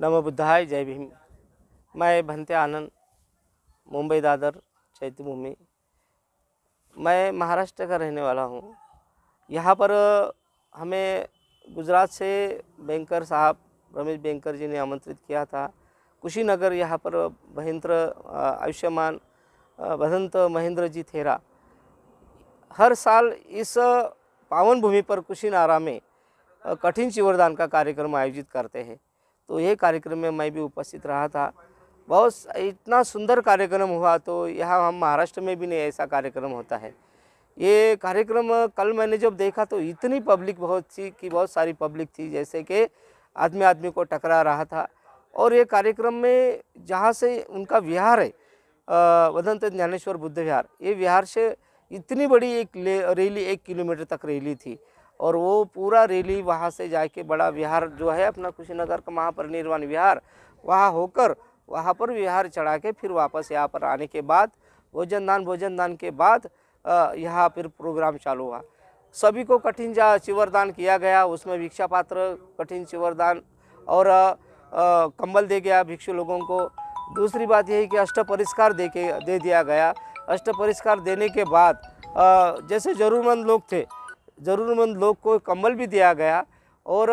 नमो बुद्धाय जय भीम मैं भंते आनंद मुंबई दादर भूमि मैं महाराष्ट्र का रहने वाला हूँ यहाँ पर हमें गुजरात से बैंकर साहब रमेश बैंकर जी ने आमंत्रित किया था कुशीनगर यहाँ पर महेंद्र आयुष्यमान वसंत महेंद्र जी थेरा हर साल इस पावन भूमि पर कुशीनारा में कठिन शिवरदान का कार्यक्रम आयोजित करते हैं तो ये कार्यक्रम में मैं भी उपस्थित रहा था बहुत इतना सुंदर कार्यक्रम हुआ तो यहाँ हम महाराष्ट्र में भी नहीं ऐसा कार्यक्रम होता है ये कार्यक्रम कल मैंने जब देखा तो इतनी पब्लिक बहुत थी कि बहुत सारी पब्लिक थी जैसे कि आदमी आदमी को टकरा रहा था और ये कार्यक्रम में जहाँ से उनका विहार है वदंत ज्ञानेश्वर बुद्ध विहार ये विहार से इतनी बड़ी एक रैली एक किलोमीटर तक रैली थी और वो पूरा रैली वहाँ से जाके बड़ा विहार जो है अपना कुशीनगर का महापरिनिर्वाण विहार वहाँ होकर वहाँ पर विहार चढ़ा के फिर वापस यहाँ पर आने के बाद भोजन दान भोजन दान के बाद यहाँ फिर प्रोग्राम चालू हुआ सभी को कठिन चिवरदान किया गया उसमें भिक्षा पात्र कठिन चिवरदान और कंबल दे गया भिक्षु लोगों को दूसरी बात यही कि अष्ट परिष्कार दे के दे दिया गया अष्ट परिष्कार देने के बाद जैसे ज़रूरमंद लोग थे ज़रूरतमंद लोग को कम्बल भी दिया गया और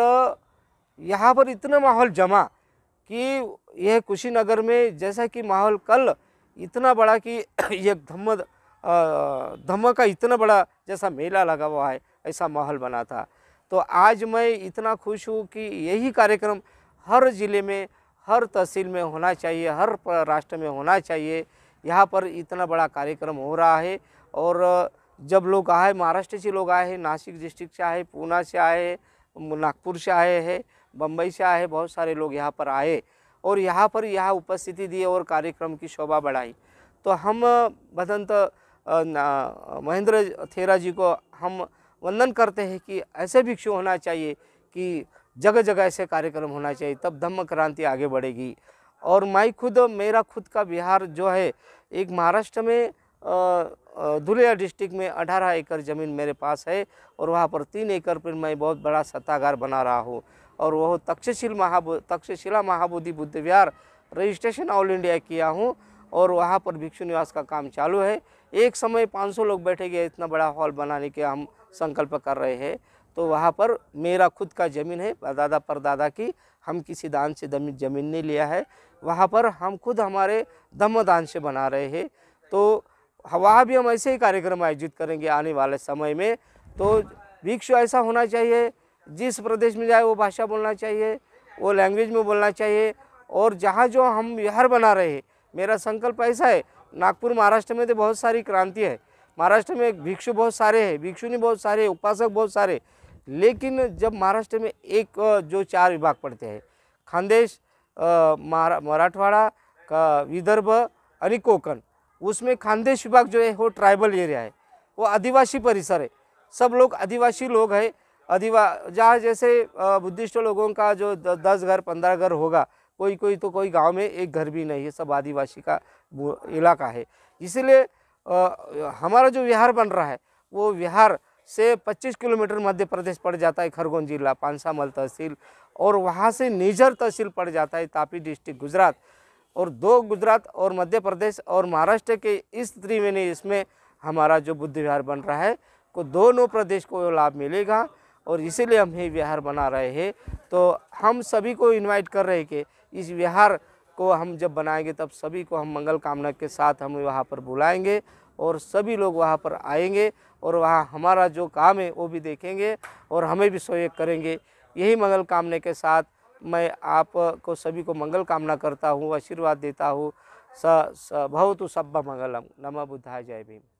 यहाँ पर इतना माहौल जमा कि यह कुशीनगर में जैसा कि माहौल कल इतना बड़ा कि एक धम्म धम्म का इतना बड़ा जैसा मेला लगा हुआ है ऐसा माहौल बना था तो आज मैं इतना खुश हूँ कि यही कार्यक्रम हर ज़िले में हर तहसील में होना चाहिए हर राष्ट्र में होना चाहिए यहाँ पर इतना बड़ा कार्यक्रम हो रहा है और जब लोग आए महाराष्ट्र से लोग आए हैं नासिक डिस्ट्रिक्ट से आए पूना से आए नागपुर से आए हैं बम्बई से आए बहुत सारे लोग यहाँ पर आए और यहाँ पर यहाँ उपस्थिति दी और कार्यक्रम की शोभा बढ़ाई तो हम भदंत महेंद्र थेरा जी को हम वंदन करते हैं कि ऐसे भिक्षु होना चाहिए कि जगह जगह ऐसे कार्यक्रम होना चाहिए तब धम्म क्रांति आगे बढ़ेगी और मैं खुद मेरा खुद का बिहार जो है एक महाराष्ट्र में धुलिया डिस्ट्रिक्ट में अठारह एकड़ ज़मीन मेरे पास है और वहाँ पर तीन एकड़ पर मैं बहुत बड़ा सत्तागार बना रहा हूँ और वह तक्षशिल महाबो Takshashila Mahabodhi Buddha Vihar registration all India किया हूँ और वहाँ पर भिक्षु निवास का काम चालू है एक समय 500 लोग बैठेंगे इतना बड़ा हॉल बनाने के हम संकल्प कर रहे हैं तो वहाँ पर मेरा खुद का ज़मीन है दादा परदादा की हम किसी दान से ज़मीन नहीं लिया है वहाँ पर हम खुद हमारे दम दान से बना रहे हैं तो वहाँ भी हम ऐसे ही कार्यक्रम आयोजित करेंगे आने वाले समय में तो भिक्षु ऐसा होना चाहिए जिस प्रदेश में जाए वो भाषा बोलना चाहिए वो लैंग्वेज में बोलना चाहिए और जहाँ जो हम विहार बना रहे मेरा संकल्प ऐसा है नागपुर महाराष्ट्र में तो बहुत सारी क्रांति है महाराष्ट्र में भिक्षु बहुत सारे हैं भिक्षुनी बहुत सारे उपासक बहुत सारे लेकिन जब महाराष्ट्र में एक जो चार विभाग पड़ते हैं खानदेश मराठवाड़ा का विदर्भ आणि कोकण उसमें खानदेश विभाग जो है वो ट्राइबल एरिया है वो आदिवासी परिसर है सब लोग आदिवासी लोग है अधिवा जहाँ जैसे बुद्धिस्ट लोगों का जो दस घर पंद्रह घर होगा कोई कोई तो कोई गांव में एक घर भी नहीं है सब आदिवासी का इलाका है इसीलिए हमारा जो विहार बन रहा है वो विहार से 25 किलोमीटर मध्य प्रदेश पड़ जाता है खरगोन जिला पानसामल तहसील और वहाँ से निजर तहसील पड़ जाता है तापी डिस्ट्रिक्ट गुजरात और दो गुजरात और मध्य प्रदेश और महाराष्ट्र के इस त्रिवेणी इसमें हमारा जो बुद्ध विहार बन रहा है को दोनों प्रदेश को लाभ मिलेगा और इसीलिए हम ये विहार बना रहे हैं तो हम सभी को इनवाइट कर रहे हैं कि इस विहार को हम जब बनाएंगे तब सभी को हम मंगल कामना के साथ हम वहाँ पर बुलाएंगे और सभी लोग वहाँ पर आएंगे और वहाँ हमारा जो काम है वो भी देखेंगे और हमें भी सहयोग करेंगे यही मंगल कामना के साथ मैं आप को सभी को मंगल कामना करता हूँ आशीर्वाद देता हूँ स स भवतु सब्ब मंगलम नमः बुद्धाय जय भीम